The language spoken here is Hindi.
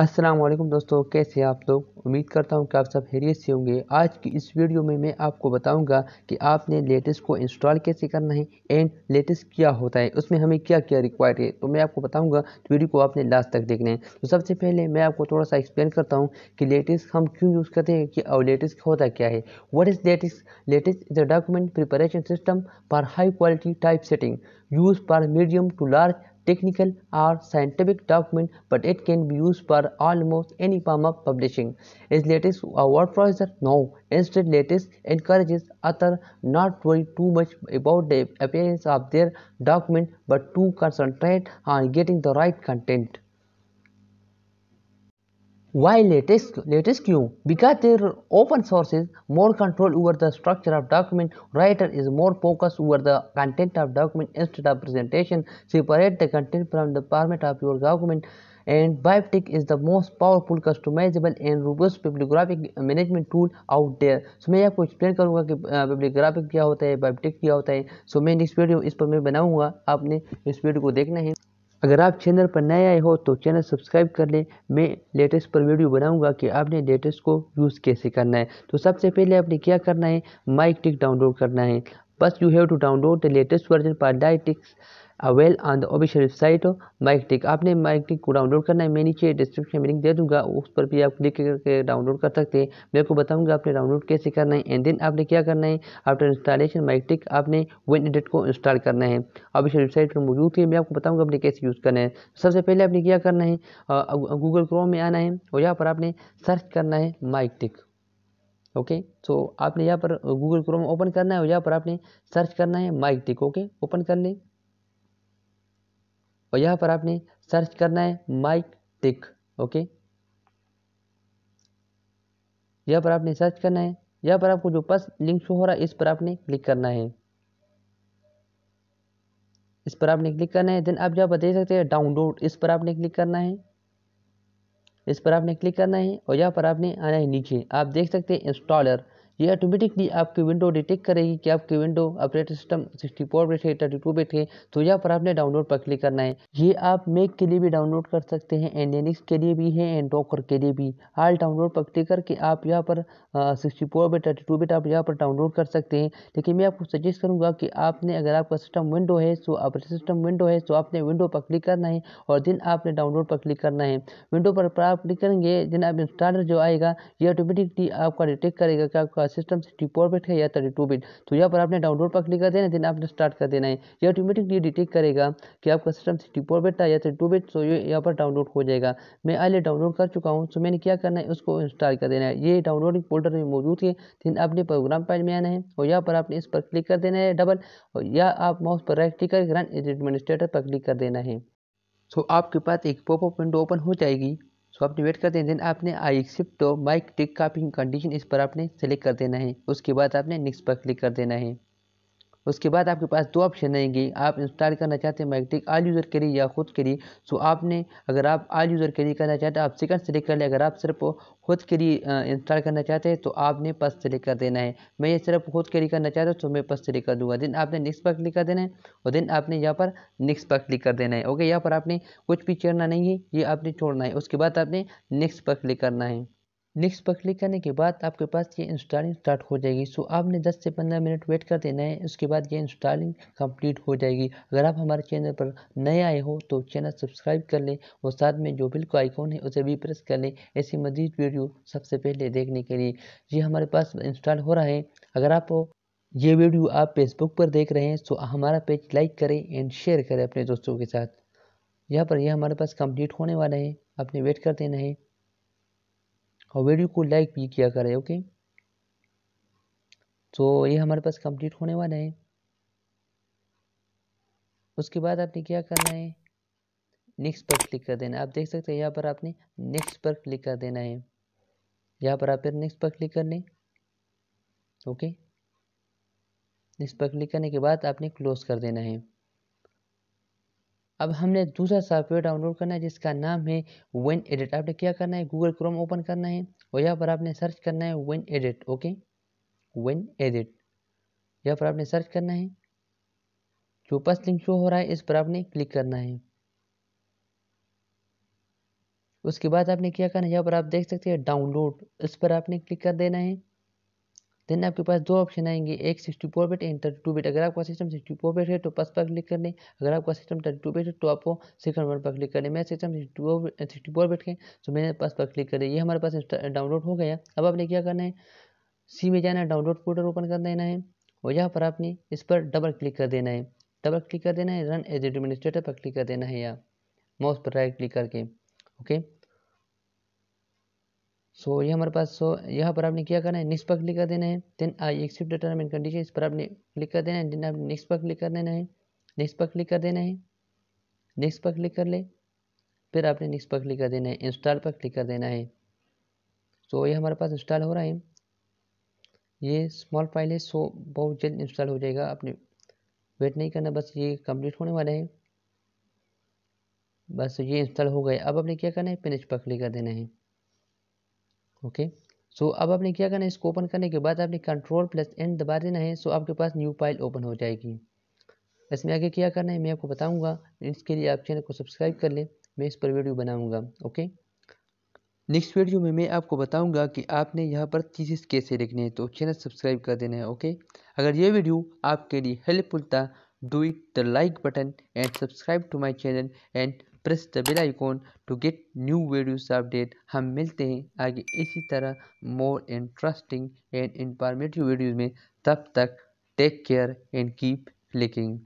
असलम दोस्तों कैसे आप लोग उम्मीद करता हूँ कि आप सब हैरियत से होंगे आज की इस वीडियो में मैं आपको बताऊंगा कि आपने लेटेस्ट को इंस्टॉल कैसे करना है एंड लेटेस्ट क्या होता है उसमें हमें क्या क्या रिक्वायर्ड है तो मैं आपको बताऊंगा वीडियो को आपने लास्ट तक देखना है तो सबसे पहले मैं आपको थोड़ा सा एक्सप्लेन करता हूँ कि लेटेस्ट हम क्यों यूज़ करते हैं कि और लेटेस्ट होता क्या है what is latest latest is the document preparation system for high quality typesetting use for medium to large technical or scientific document but it can be used for almost any form of publishing. Is LaTeX a word processor? No. Instead, LaTeX encourages authors not to worry too much about the appearance of their document but to concentrate on getting the right content. Why LaTeX? LaTeX क्यों? Because their open sources more control over the structure of document. Writer is more focused over the content of document instead of presentation. Separate the content from the format of your document. And BibTeX is the most powerful, customizable and robust bibliographic management tool out there. So मैं आपको एक्सप्लेन करूँगा कि बिब्लियोग्राफिक क्या होता है बायोटेक क्या होता है सो so, मैं नेक्स्ट वीडियो इस पर मैं बनाऊँगा आपने इस वीडियो को देखना है अगर आप चैनल पर नए आए हो तो चैनल सब्सक्राइब कर लें मैं लेटेस्ट पर वीडियो बनाऊंगा कि आपने लेटेस्ट को यूज़ कैसे करना है तो सबसे पहले आपने क्या करना है माइक टिक डाउनलोड करना है बस you have to download the latest version पर डाई टिक्स अवेल on the official website MiKTeX आपने माइक टिक को डाउनलोड करना है मैं नीचे डिस्क्रिप्शन में लिंक दे दूंगा उस पर भी आप क्लिक करके डाउनलोड कर सकते हैं मैं आपको बताऊंगा आपने डाउनलोड कैसे करना है एंड देन आपने क्या करना है आफ्टर इंस्टॉलेशन माइक टिक आपने विन एडिट को इंस्टॉल करना है ऑफिशियल वेबसाइट पर मौजूद है मैं आपको बताऊँगा आपने कैसे यूज़ करना है सबसे पहले आपने क्या करना है गूगल क्रोम में आना है और यहाँ पर आपने सर्च करना है माइक टिक ओके okay, तो so आपने यहाँ पर गूगल क्रोम ओपन करना है और यहाँ पर आपने सर्च करना है माइक टिक ओके ओपन कर लें और यहाँ पर आपने सर्च करना है माइक टिक ओके यहाँ पर आपने सर्च करना है यहाँ पर आपको जो पस लिंक शो हो रहा है इस पर आपने क्लिक करना है इस पर आपने क्लिक करना है देन आप जहाँ पर देख सकते हैं डाउनलोड इस पर आपने क्लिक करना है इस पर आपने क्लिक करना है और यहाँ पर आपने आना है नीचे आप देख सकते हैं इंस्टॉलर ये ऑटोमेटिकली आपकी विंडो डिटेक्ट करेगी कि आपकी window operating system sixty four bit है थर्टी टू बेट है तो यहाँ पर आपने डाउनलोड पर क्लिक करना है ये आप मेक के लिए भी डाउनलोड कर सकते हैं एंड एनिक्स के लिए भी है एंड डॉकर के लिए भी आल डाउनलोड पर क्लिक करके आप यहाँ पर sixty four bit thirty two bit आप यहाँ पर डाउनलोड कर सकते हैं लेकिन मैं आपको सजेस्ट करूँगा कि आपने अगर आपका सिस्टम विंडो है सो ऑपरेटिंग सिस्टम विंडो है सो तो आपने विंडो पर क्लिक करना है और दिन आपने डाउनलोड पर क्लिक करना है विंडो पर आप क्लिक करेंगे दिन आप इंस्टॉलर जो आएगा ये ऑटोमेटिकली आपका डिटेक्ट करेगा कि आपका सिस्टम सिक्सटी फोर बिट है या थर्टी टू बिट तो यहाँ पर आपने डाउनलोड पर क्लिक कर देना देन आपने स्टार्ट कर देना है ये ऑटोमेटिकली डिटेक्ट करेगा कि आपका सिस्टम सिक्सटी फोर बिट था या थर्टी टू बिट तो ये यहाँ पर डाउनलोड हो जाएगा मैं आइए डाउनलोड कर चुका हूँ तो मैंने क्या करना है उसको इंस्टॉल कर देना है ये डाउनलोडिंग फोल्डर में मौजूद है दिन आपने प्रोग्राम फाइल में आना है और यहाँ पर आपने इस पर क्लिक कर देना है डबल और या आप माउस पर राइट क्लिक कर रन एडमिनिस्ट्रेटर पर क्लिक कर देना है सो so, आपके पास एक पॉपअप विंडो ओपन हो जाएगी सो आपने वेट करते हैं देन आपने आई एक्सेप्ट तो माइक टिक का कंडीशन इस पर आपने सेलेक्ट कर देना है उसके बाद आपने नेक्स्ट पर क्लिक कर देना है उसके बाद आपके पास दो ऑप्शन आएंगे आप इंस्टॉल करना चाहते हैं मैगटिक आल यूज़र के लिए या खुद के लिए सो तो आपने अगर आप आल यूज़र के लिए करना चाहते हैं आप सेकंड सेलेक्ट कर लें अगर आप सिर्फ खुद के लिए इंस्टॉल करना चाहते हैं तो आपने पस सेलेक्ट कर देना है मैं ये सिर्फ खुद के लिए करना चाहता हूँ तो मैं पस सेलेक्ट कर दूँगा दिन आपने नेक्स्ट पर क्लिक कर देना है और दिन आपने यहाँ पर नेक्स्ट पर क्लिक कर देना है ओके यहाँ पर आपने कुछ भी चेड़ना नहीं है ये आपने छोड़ना है उसके बाद आपने नेक्स्ट पर क्लिक करना है नेक्स्ट पर क्लिक करने के बाद आपके पास ये इंस्टॉलिंग स्टार्ट हो जाएगी सो आपने 10 से 15 मिनट वेट कर देना है उसके बाद ये इंस्टॉलिंग कंप्लीट हो जाएगी अगर आप हमारे चैनल पर नए आए हो तो चैनल सब्सक्राइब कर लें और साथ में जो बिल का आइकॉन है उसे भी प्रेस कर लें ऐसी मजीद वीडियो सबसे पहले देखने के लिए ये हमारे पास इंस्टॉल हो रहा है अगर आप ये वीडियो आप फेसबुक पर देख रहे हैं तो हमारा पेज लाइक करें एंड शेयर करें अपने दोस्तों के साथ यहाँ पर यह हमारे पास कम्प्लीट होने वाला है आपने वेट कर देना है और वीडियो को लाइक भी किया करें ओके तो ये हमारे पास कंप्लीट होने वाला है उसके बाद आपने क्या करना है नेक्स्ट पर क्लिक कर देना आप देख सकते हैं यहाँ पर आपने नेक्स्ट पर क्लिक कर देना है यहाँ पर आप फिर नेक्स्ट पर क्लिक कर लें ओके नेक्स्ट पर क्लिक करने के बाद आपने क्लोज कर देना है अब हमने दूसरा सॉफ्टवेयर डाउनलोड करना है जिसका नाम है वेन एडिट आपने क्या करना है गूगल क्रोम ओपन करना है और यहाँ पर आपने सर्च करना है WinEdt okay WinEdt यहाँ पर आपने सर्च करना है जो पस्ट लिंक शो हो रहा है इस पर आपने क्लिक करना है उसके बाद आपने क्या करना है यहाँ पर आप देख सकते हैं डाउनलोड इस पर आपने क्लिक कर देना है देन आपके पास दो ऑप्शन आएंगे एक sixty four bit and thirty two bit अगर आपका सिस्टम सिक्सटी फोर बेट है तो पस पर क्लिक करने अगर आपका सिस्टम थर्टी टू बेट है तो आपको सेकंड वन पर क्लिक करने मेरा सिस्टम सिक्सटी फोर बेट है तो मैंने पस पर क्लिक करें ये हमारे पास डाउनलोड हो गया अब आपने क्या करना है सी में जाना है डाउनलोड पोर्टल ओपन कर देना है और यहाँ पर आपने इस पर डबल क्लिक कर देना है डबल क्लिक कर देना है रन एज एडमिनिस्ट्रेटर पर क्लिक कर देना है या माउस पर राइट क्लिक करके ओके सो ये हमारे पास सो यहाँ पर आपने क्या करना है नेक्स्ट पर क्लिक कर देना है then I accept term and condition इस पर आपने क्लिक कर देना है देन आप नेक्स्ट पर क्लिक कर देना है नेक्स्ट पर क्लिक कर देना है नेक्स्ट पर क्लिक कर ले फिर आपने नेक्स्ट पर क्लिक कर देना है इंस्टॉल पर क्लिक कर देना है सो ये हमारे पास इंस्टॉल हो रहा है ये स्मॉल फाइल है सो बहुत जल्द इंस्टॉल हो जाएगा आपने वेट नहीं करना बस ये कंप्लीट होने वाला है बस ये इंस्टॉल हो गए अब आपने क्या करना है फिनिश पर क्लिक कर देना है ओके सो अब आपने क्या करना है इसको ओपन करने के बाद आपने कंट्रोल प्लस एंड दबा देना है सो आपके पास न्यू फाइल ओपन हो जाएगी इसमें आगे क्या करना है मैं आपको बताऊंगा इसके लिए आप चैनल को सब्सक्राइब कर लें मैं इस पर वीडियो बनाऊंगा ओके नेक्स्ट वीडियो में मैं आपको बताऊंगा कि आपने यहाँ पर थीसिस कैसे लिखने हैं तो चैनल सब्सक्राइब कर देना है ओके अगर ये वीडियो आपके लिए हेल्पफुल था do it the like button and subscribe to my channel and press the bell icon to get new videos update हम मिलते हैं आगे इसी तरह more interesting and informative videos में तब तक take care and keep licking